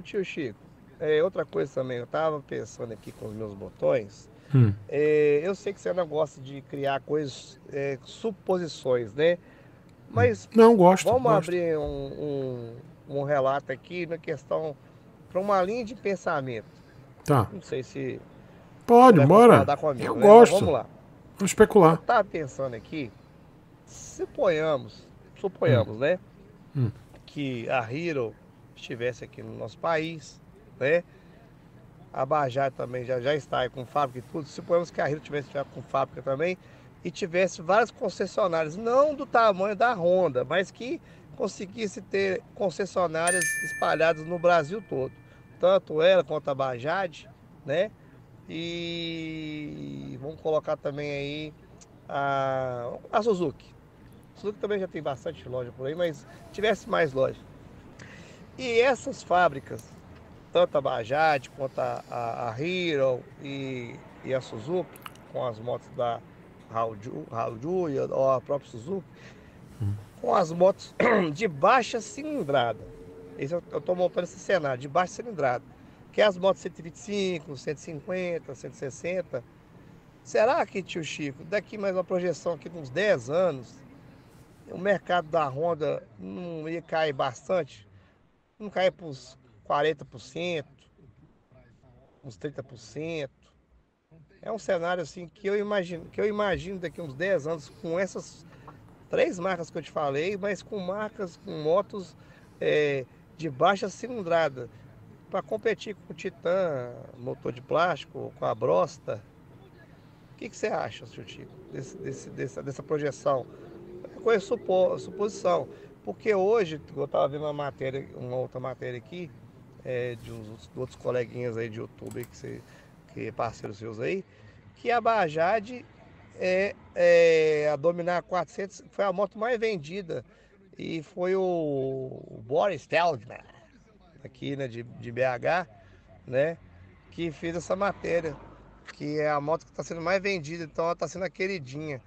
tio Chico, é, outra coisa também, eu tava pensando aqui com os meus botões. Hum. É, eu sei que você não gosta de criar coisas, é, suposições, né? Mas hum. não gosto. Vamos gosto. abrir um, um, um, relato aqui na questão para uma linha de pensamento. Tá. Não sei se pode, bora. Comigo, eu né? gosto. Mas vamos lá. Vamos especular. Eu tava pensando aqui, suponhamos, suponhamos, hum. né? Hum. Que a Hero estivesse aqui no nosso país, né? A Bajaj também já, já está aí com fábrica e tudo. Suponhamos que a Rio tivesse já com fábrica também e tivesse vários concessionários, não do tamanho da Honda, mas que conseguisse ter concessionárias espalhadas no Brasil todo. Tanto ela quanto a Bajaj, né? E vamos colocar também aí a, a Suzuki. A Suzuki também já tem bastante loja por aí, mas tivesse mais loja. E essas fábricas, tanto a Bajaj quanto a, a, a Hero e, e a Suzuki, com as motos da Raul e a própria Suzuki, com as motos de baixa cilindrada. Esse eu estou montando esse cenário, de baixa cilindrada. Que é as motos 125, 150, 160. Será que, tio Chico, daqui mais uma projeção aqui de uns 10 anos, o mercado da Honda não ia cair bastante? Não cair para os 40%, uns 30%. É um cenário assim que eu imagino, que eu imagino daqui uns 10 anos com essas três marcas que eu te falei, mas com marcas, com motos é, de baixa cilindrada, para competir com o Titan, motor de plástico, com a Brosta. O que, que você acha, seu Chico, desse, desse, dessa, dessa projeção? É conheço supo, suposição. Porque hoje, eu estava vendo uma matéria, uma outra matéria aqui, é, de uns de outros coleguinhas aí de YouTube que, você, que parceiros seus aí, que a Bajaj é, é, a Dominar 400 foi a moto mais vendida e foi o, o Boris Feldman aqui né, de, de BH, né, que fez essa matéria, que é a moto que está sendo mais vendida, então ela está sendo a queridinha.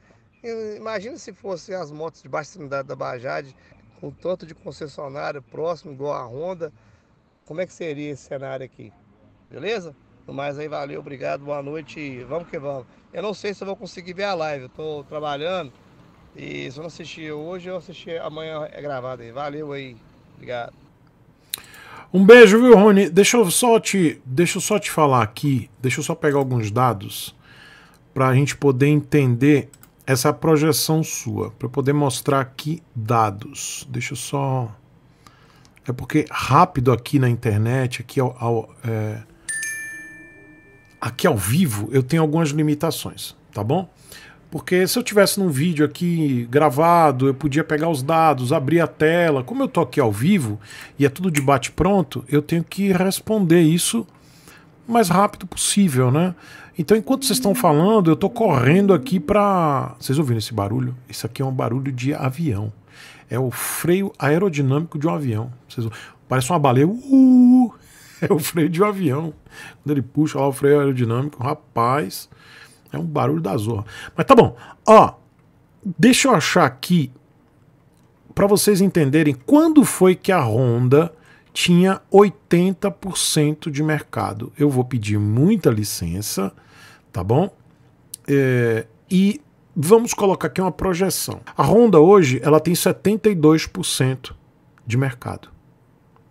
imagina se fossem as motos de baixo da, da Bajade com tanto de concessionário próximo, igual a Honda, como é que seria esse cenário aqui? Beleza? No mais aí, valeu, obrigado, boa noite, vamos que vamos. Eu não sei se eu vou conseguir ver a live, eu tô trabalhando e se eu não assistir hoje, eu assistir amanhã é gravado aí. Valeu aí, obrigado. Um beijo, viu, Rony? Deixa eu só te, deixa eu só te falar aqui, deixa eu só pegar alguns dados para a gente poder entender essa é a projeção sua, para poder mostrar aqui dados. Deixa eu só. É porque rápido aqui na internet, aqui ao, ao é... aqui ao vivo, eu tenho algumas limitações, tá bom? Porque se eu tivesse num vídeo aqui gravado, eu podia pegar os dados, abrir a tela. Como eu tô aqui ao vivo e é tudo de bate pronto, eu tenho que responder isso o mais rápido possível, né? Então, enquanto vocês estão falando, eu estou correndo aqui para. Vocês ouviram esse barulho? Isso aqui é um barulho de avião. É o freio aerodinâmico de um avião. Vocês... Parece uma baleia. Uh! É o freio de um avião. Quando ele puxa lá o freio aerodinâmico, rapaz, é um barulho da zorra. Mas tá bom. Ó, deixa eu achar aqui para vocês entenderem quando foi que a Honda tinha 80% de mercado. Eu vou pedir muita licença tá bom? É, e vamos colocar aqui uma projeção. A Honda hoje ela tem 72% de mercado,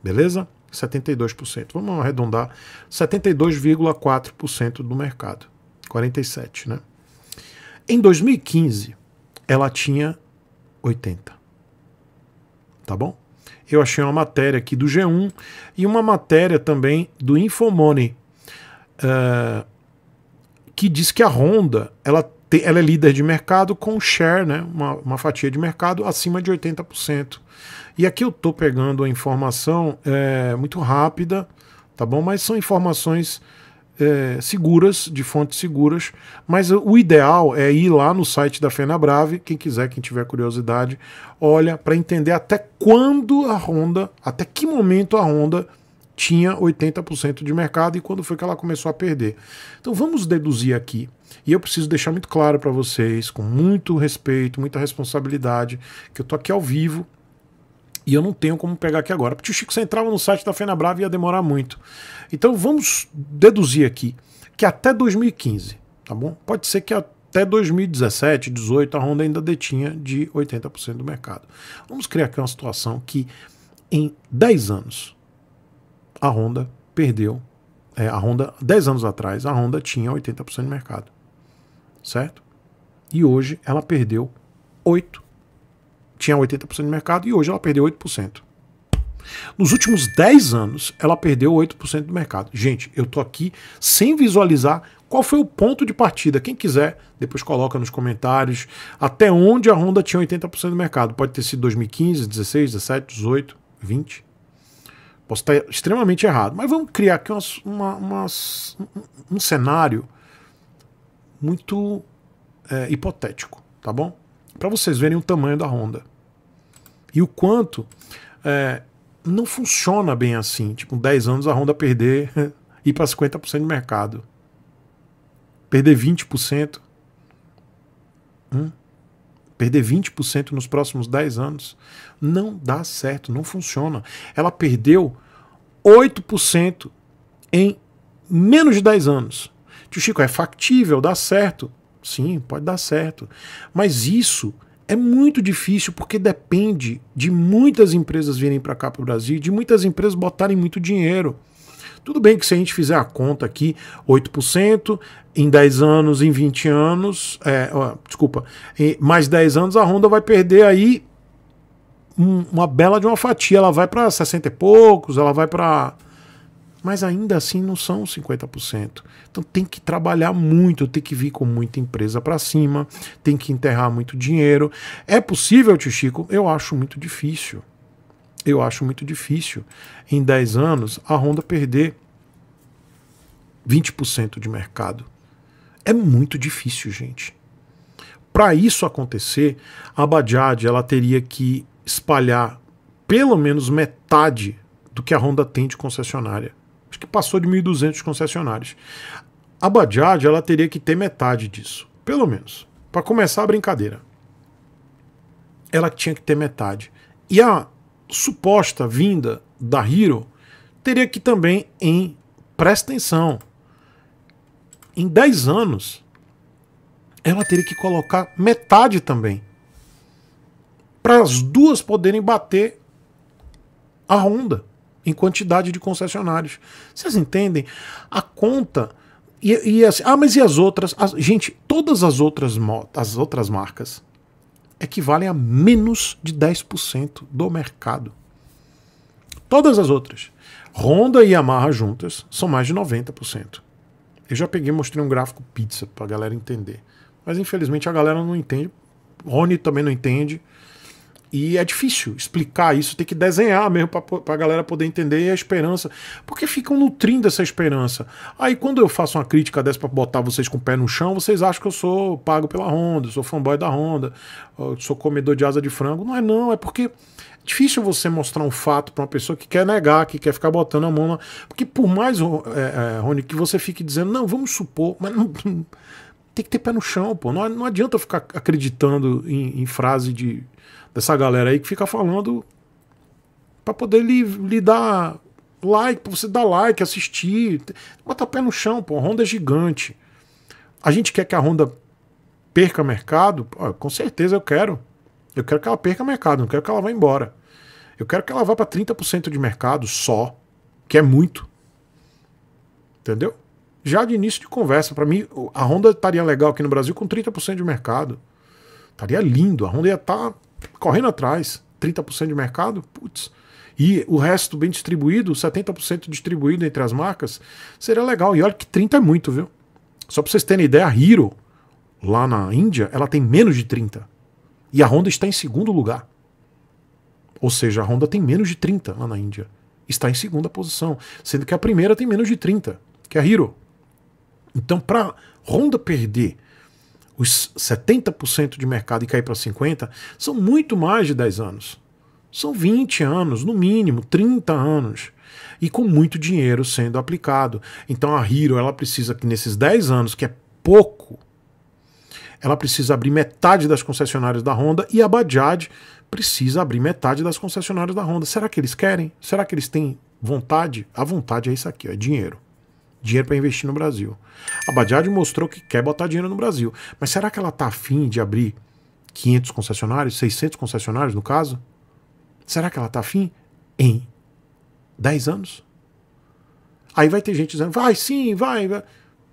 beleza? 72%. Vamos arredondar, 72,4% do mercado. 47, né? Em 2015, ela tinha 80. Tá bom? Eu achei uma matéria aqui do G1 e uma matéria também do Infomoney. Uh, é, que diz que a Honda ela, tem, ela é líder de mercado com share, né, uma, uma fatia de mercado acima de 80%. E aqui eu estou pegando a informação é, muito rápida, tá bom? Mas são informações é, seguras, de fontes seguras. Mas o ideal é ir lá no site da Fenabrave, quem quiser, quem tiver curiosidade, olha para entender até quando a Honda, até que momento a Honda tinha 80% de mercado e quando foi que ela começou a perder. Então vamos deduzir aqui. E eu preciso deixar muito claro para vocês, com muito respeito, muita responsabilidade, que eu tô aqui ao vivo e eu não tenho como pegar aqui agora. Porque o Chico você entrava no site da Brava e ia demorar muito. Então vamos deduzir aqui que até 2015, tá bom? Pode ser que até 2017, 2018 a Honda ainda detinha de 80% do mercado. Vamos criar aqui uma situação que em 10 anos a Honda perdeu. É, a Honda, 10 anos atrás, a Honda tinha 80% de mercado. Certo? E hoje ela perdeu 8%. Tinha 80% de mercado e hoje ela perdeu 8%. Nos últimos 10 anos, ela perdeu 8% do mercado. Gente, eu tô aqui sem visualizar qual foi o ponto de partida. Quem quiser, depois coloca nos comentários até onde a Honda tinha 80% do mercado. Pode ter sido 2015, 16, 17, 18, 20. Posso estar extremamente errado, mas vamos criar aqui uma, um cenário muito é, hipotético, tá bom? Para vocês verem o tamanho da Honda e o quanto é, não funciona bem assim. Tipo, 10 anos a Honda perder ir para 50% do mercado, perder 20%. Hum? perder 20% nos próximos 10 anos. Não dá certo, não funciona. Ela perdeu 8% em menos de 10 anos. Tio Chico, é factível, dá certo? Sim, pode dar certo. Mas isso é muito difícil porque depende de muitas empresas virem para cá para o Brasil, de muitas empresas botarem muito dinheiro. Tudo bem que se a gente fizer a conta aqui, 8% em 10 anos, em 20 anos, é, ó, desculpa, em mais 10 anos a Honda vai perder aí um, uma bela de uma fatia. Ela vai para 60 e poucos, ela vai para. Mas ainda assim não são 50%. Então tem que trabalhar muito, tem que vir com muita empresa para cima, tem que enterrar muito dinheiro. É possível, tio Chico? Eu acho muito difícil. Eu acho muito difícil em 10 anos a Honda perder 20% de mercado. É muito difícil, gente. Para isso acontecer, a Bajaj ela teria que espalhar pelo menos metade do que a Honda tem de concessionária. Acho que passou de 1.200 concessionários. A Bajaj ela teria que ter metade disso, pelo menos, para começar a brincadeira. Ela tinha que ter metade. E a suposta vinda da Hero teria que também em presta atenção, em 10 anos, ela teria que colocar metade também. Para as duas poderem bater a ronda em quantidade de concessionários. Vocês entendem? A conta. E, e assim, ah, mas e as outras? As, gente, todas as outras, as outras marcas equivalem a menos de 10% do mercado. Todas as outras. Honda e Yamaha juntas são mais de 90%. Eu já peguei mostrei um gráfico pizza para a galera entender. Mas infelizmente a galera não entende. Rony também não entende. E é difícil explicar isso, tem que desenhar mesmo para a galera poder entender e a esperança. Porque ficam nutrindo essa esperança. Aí quando eu faço uma crítica dessa para botar vocês com o pé no chão, vocês acham que eu sou pago pela Honda, sou fanboy da Honda, sou comedor de asa de frango. Não é não, é porque Difícil você mostrar um fato para uma pessoa que quer negar, que quer ficar botando a mão na. Porque por mais, é, é, Rony, que você fique dizendo, não, vamos supor, mas não. Tem que ter pé no chão, pô. Não, não adianta eu ficar acreditando em, em frase de, dessa galera aí que fica falando para poder lhe, lhe dar like, pra você dar like, assistir. Bota pé no chão, pô. A Honda é gigante. A gente quer que a Honda perca mercado? Pô, com certeza eu quero. Eu quero que ela perca mercado, não quero que ela vá embora. Eu quero que ela vá para 30% de mercado só, que é muito. Entendeu? Já de início de conversa, para mim, a Honda estaria legal aqui no Brasil com 30% de mercado. Estaria lindo, a Honda ia estar tá correndo atrás. 30% de mercado, putz. E o resto bem distribuído, 70% distribuído entre as marcas, seria legal. E olha que 30 é muito, viu? Só para vocês terem ideia, a Hero, lá na Índia, ela tem menos de 30. E a Honda está em segundo lugar. Ou seja, a Honda tem menos de 30 lá na Índia. Está em segunda posição, sendo que a primeira tem menos de 30, que é a Hero. Então, para Honda perder os 70% de mercado e cair para 50%, são muito mais de 10 anos. São 20 anos, no mínimo, 30 anos. E com muito dinheiro sendo aplicado. Então a Hero ela precisa que nesses 10 anos, que é pouco, ela precisa abrir metade das concessionárias da Honda e a Bajaj precisa abrir metade das concessionárias da Honda. Será que eles querem? Será que eles têm vontade? A vontade é isso aqui, é dinheiro. Dinheiro para investir no Brasil. A Bajaj mostrou que quer botar dinheiro no Brasil. Mas será que ela está afim de abrir 500 concessionários, 600 concessionários no caso? Será que ela está afim? Em 10 anos? Aí vai ter gente dizendo, vai sim, vai. vai.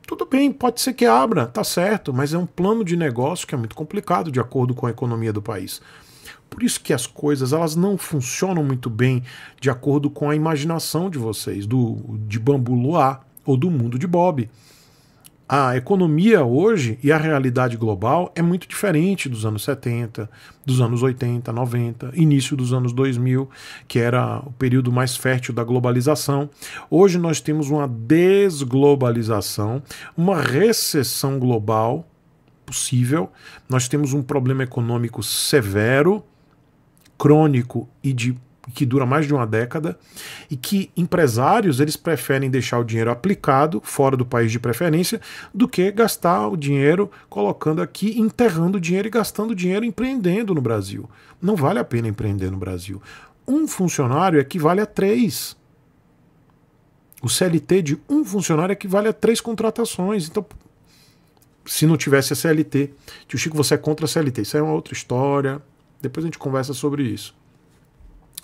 Tudo bem, pode ser que abra, tá certo, mas é um plano de negócio que é muito complicado de acordo com a economia do país. Por isso que as coisas elas não funcionam muito bem de acordo com a imaginação de vocês, do de Bambu Luar ou do mundo de Bob a economia hoje e a realidade global é muito diferente dos anos 70, dos anos 80, 90, início dos anos 2000, que era o período mais fértil da globalização. Hoje nós temos uma desglobalização, uma recessão global possível, nós temos um problema econômico severo, crônico e de que dura mais de uma década e que empresários eles preferem deixar o dinheiro aplicado fora do país de preferência do que gastar o dinheiro colocando aqui, enterrando o dinheiro e gastando dinheiro empreendendo no Brasil. Não vale a pena empreender no Brasil. Um funcionário equivale a três. O CLT de um funcionário equivale a três contratações. Então, se não tivesse a CLT, tio Chico, você é contra a CLT. Isso é uma outra história. Depois a gente conversa sobre isso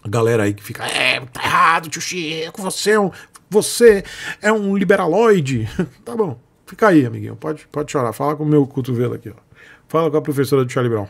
a galera aí que fica, é, tá errado, tio Chico, você é um, você é um liberaloide. tá bom, fica aí, amiguinho, pode, pode chorar. Fala com o meu cotovelo aqui, ó. Fala com a professora do Charlie Brown.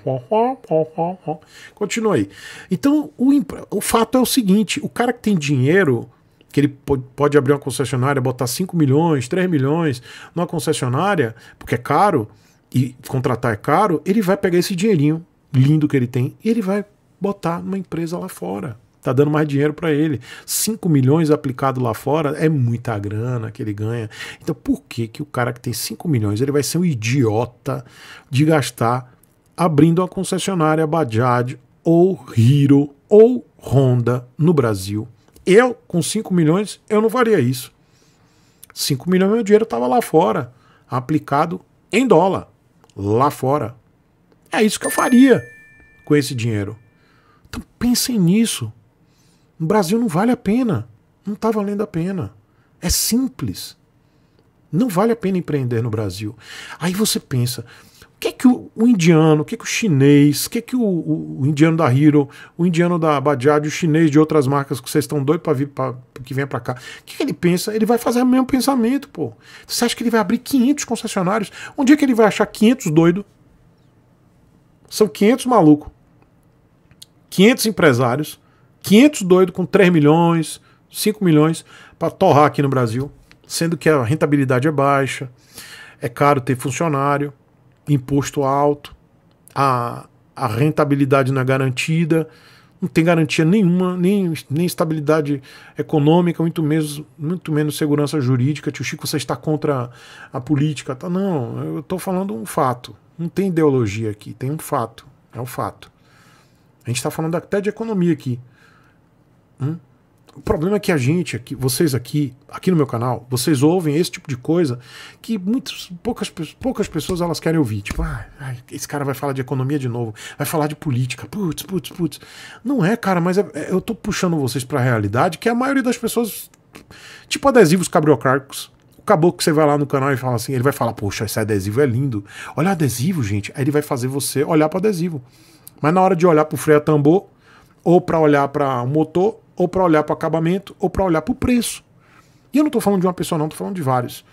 Continua aí. Então, o, o fato é o seguinte: o cara que tem dinheiro, que ele pode abrir uma concessionária, botar 5 milhões, 3 milhões numa concessionária, porque é caro, e contratar é caro, ele vai pegar esse dinheirinho lindo que ele tem e ele vai botar numa empresa lá fora tá dando mais dinheiro para ele. 5 milhões aplicado lá fora é muita grana que ele ganha. Então por que, que o cara que tem 5 milhões ele vai ser um idiota de gastar abrindo uma concessionária Bajaj ou Hero ou Honda no Brasil? Eu, com 5 milhões, eu não faria isso. 5 milhões meu dinheiro estava lá fora, aplicado em dólar, lá fora. É isso que eu faria com esse dinheiro. Então pensem nisso. No Brasil não vale a pena. Não está valendo a pena. É simples. Não vale a pena empreender no Brasil. Aí você pensa, o que é que o, o indiano, o que é que o chinês, o que é que o, o, o indiano da Hero, o indiano da Bajaj, o chinês de outras marcas que vocês estão doidos para vir pra, que venha para cá, o que, é que ele pensa? Ele vai fazer o mesmo pensamento, pô. Você acha que ele vai abrir 500 concessionários? Onde é que ele vai achar 500 doido? São 500 maluco. 500 empresários 500 doido com 3 milhões, 5 milhões para torrar aqui no Brasil, sendo que a rentabilidade é baixa, é caro ter funcionário, imposto alto, a, a rentabilidade não é garantida, não tem garantia nenhuma, nem, nem estabilidade econômica, muito menos, muito menos segurança jurídica. Tio Chico, você está contra a política? Tá, não, eu estou falando um fato. Não tem ideologia aqui, tem um fato. É um fato. A gente está falando até de economia aqui. Hum? O problema é que a gente aqui, vocês aqui, aqui no meu canal, vocês ouvem esse tipo de coisa que muitas, poucas, poucas pessoas elas querem ouvir. Tipo, ah, esse cara vai falar de economia de novo, vai falar de política, putz, putz, putz. Não é, cara, mas é, é, eu tô puxando vocês para a realidade que a maioria das pessoas, tipo adesivos o acabou que você vai lá no canal e fala assim, ele vai falar, poxa, esse adesivo é lindo. Olha adesivo, gente. Aí ele vai fazer você olhar para adesivo. Mas na hora de olhar para o freio a tambor ou para olhar para o motor, ou para olhar para o acabamento, ou para olhar para o preço. E eu não estou falando de uma pessoa, não, estou falando de vários.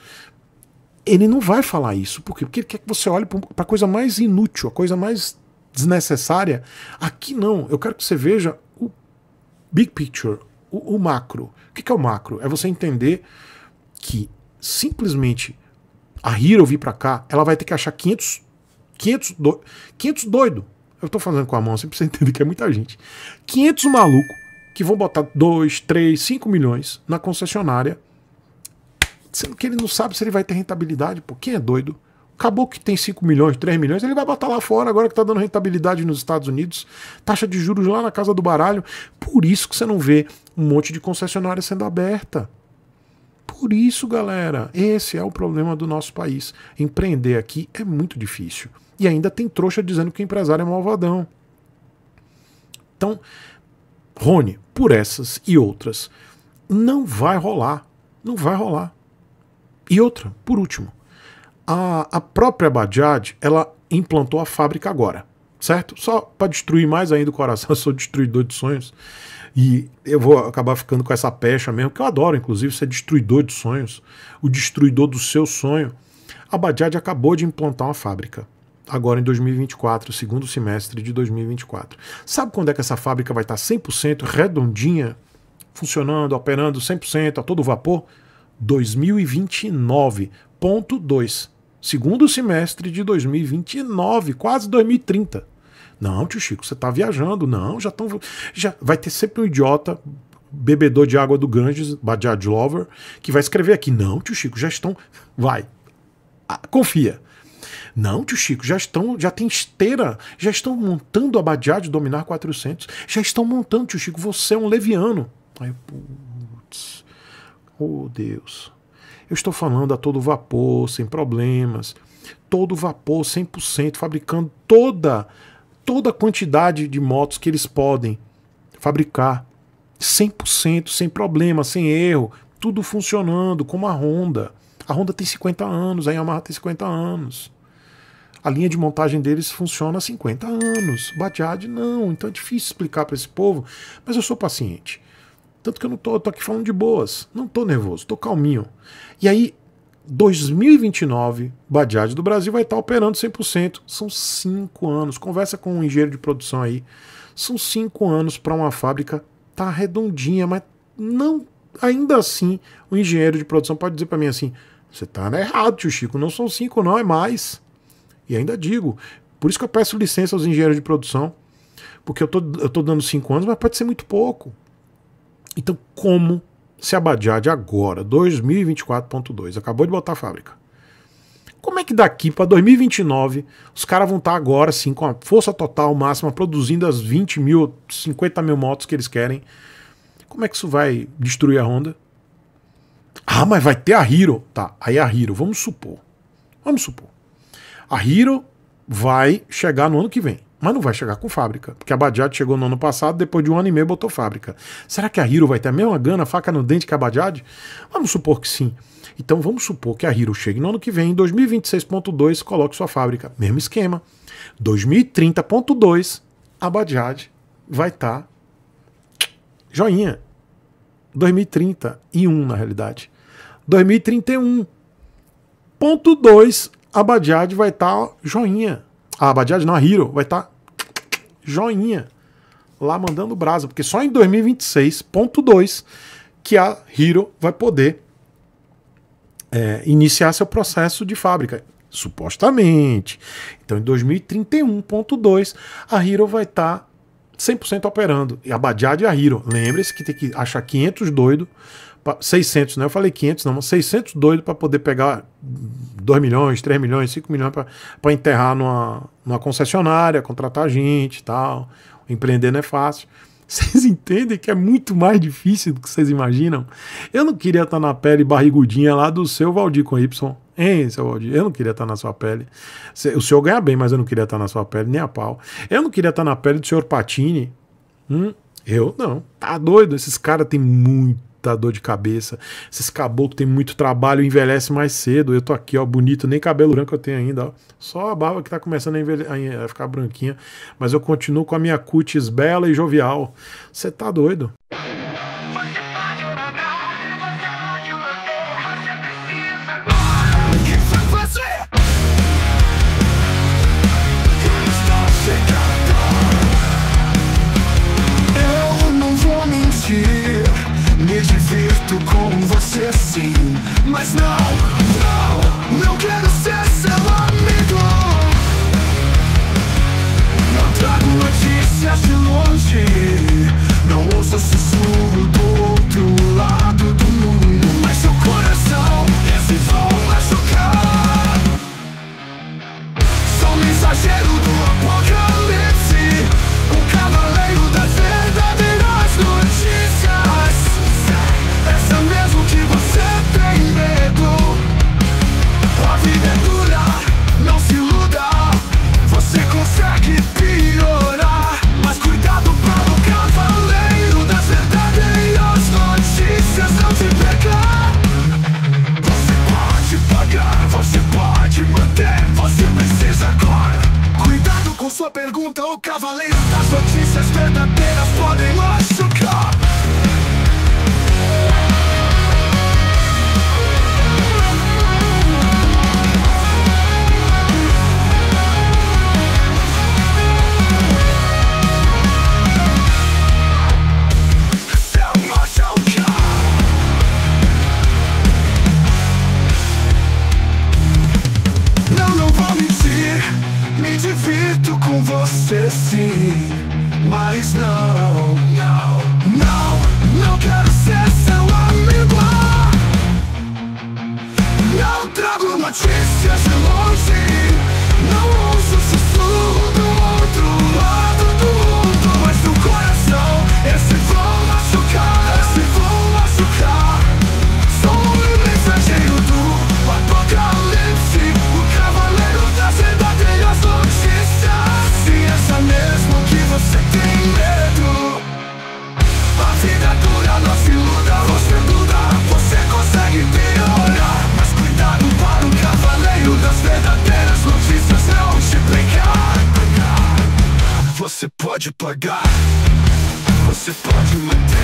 Ele não vai falar isso. Por quê? Porque ele quer que você olhe para a coisa mais inútil, a coisa mais desnecessária. Aqui não. Eu quero que você veja o big picture, o, o macro. O que, que é o macro? É você entender que simplesmente a Hero vir para cá, ela vai ter que achar 500, 500, do, 500 doido. Eu estou fazendo com a mão, você precisa entender que é muita gente. 500 maluco que vão botar 2, 3, 5 milhões na concessionária, sendo que ele não sabe se ele vai ter rentabilidade, pô, quem é doido? Acabou que tem 5 milhões, 3 milhões, ele vai botar lá fora agora que está dando rentabilidade nos Estados Unidos, taxa de juros lá na casa do baralho. Por isso que você não vê um monte de concessionária sendo aberta. Por isso, galera, esse é o problema do nosso país. Empreender aqui é muito difícil. E ainda tem trouxa dizendo que o empresário é malvadão. Então, Rony, por essas e outras, não vai rolar. Não vai rolar. E outra, por último, a, a própria Bajaj, ela implantou a fábrica agora, certo? Só para destruir mais ainda o coração, eu sou destruidor de sonhos. E eu vou acabar ficando com essa pecha mesmo, que eu adoro, inclusive, ser destruidor de sonhos, o destruidor do seu sonho. A Bajaj acabou de implantar uma fábrica agora em 2024, segundo semestre de 2024. Sabe quando é que essa fábrica vai estar 100% redondinha, funcionando, operando 100% a todo vapor? 2029.2, segundo semestre de 2029, quase 2030. Não, tio Chico, você está viajando. Não, já estão. Já vai ter sempre um idiota bebedor de água do Ganges, Bajaj Lover, que vai escrever aqui. Não, tio Chico, já estão. Vai. confia. Não, tio Chico, já estão, já tem esteira, já estão montando a Badiá de dominar 400, já estão montando, tio Chico, você é um leviano. Aí, putz, oh Deus, eu estou falando a todo vapor, sem problemas, todo vapor, 100%, fabricando toda, toda a quantidade de motos que eles podem fabricar. 100%, sem problema, sem erro, tudo funcionando, como a Honda. A Honda tem 50 anos, a Yamaha tem 50 anos a linha de montagem deles funciona há 50 anos. Badiade não, então é difícil explicar para esse povo, mas eu sou paciente. Tanto que eu não tô, eu tô aqui falando de boas, não tô nervoso, tô calminho. E aí, 2029, Badiade do Brasil vai estar tá operando 100%. São cinco anos. Conversa com um engenheiro de produção aí. São cinco anos para uma fábrica tá redondinha, mas não. Ainda assim, o engenheiro de produção pode dizer para mim assim: você tá errado, tio Chico. Não são cinco, não, é mais. E ainda digo, por isso que eu peço licença aos engenheiros de produção, porque eu tô, eu tô dando cinco anos, mas pode ser muito pouco. Então, como se a de agora, 2024.2, acabou de botar a fábrica. Como é que daqui para 2029 os caras vão estar tá agora, assim, com a força total máxima, produzindo as 20 mil, 50 mil motos que eles querem? Como é que isso vai destruir a Honda? Ah, mas vai ter a Hero. Tá, aí a Hero, vamos supor. Vamos supor. A Hero vai chegar no ano que vem, mas não vai chegar com fábrica, porque a Bajaj chegou no ano passado, depois de um ano e meio botou fábrica. Será que a Hero vai ter a mesma gana, faca no dente que a Bajaj? Vamos supor que sim. Então vamos supor que a Hero chegue no ano que vem, em 2026.2, coloque sua fábrica, mesmo esquema. 2030.2, a Bajaj vai estar tá joinha. 2031, e na realidade. 2031.2, ponto a Badiad vai estar tá joinha. A ah, Badiad, não, a Hero vai estar tá joinha lá mandando brasa, porque só em 2026.2 que a Hero vai poder é, iniciar seu processo de fábrica, supostamente. Então em 2031.2 a Hero vai estar tá 100% operando. E a Badiad e a Hero, lembre-se que tem que achar 500 doido 600, né? Eu falei 500, não, mas 600 doido para poder pegar 2 milhões, 3 milhões, 5 milhões para enterrar numa, numa concessionária, contratar gente e tal. Empreender não é fácil. Vocês entendem que é muito mais difícil do que vocês imaginam? Eu não queria estar na pele barrigudinha lá do seu Valdir com Y. Hein, seu Valdir? Eu não queria estar na sua pele. O senhor ganha bem, mas eu não queria estar na sua pele, nem a pau. Eu não queria estar na pele do senhor Patini. Hum, eu não. Tá doido? Esses caras têm muito dá dor de cabeça. Esses caboclos têm muito trabalho, envelhece mais cedo. Eu tô aqui, ó, bonito, nem cabelo branco eu tenho ainda, ó. Só a barba que tá começando a, a ficar branquinha. Mas eu continuo com a minha cutis bela e jovial. Você tá doido? forgot Você pode manter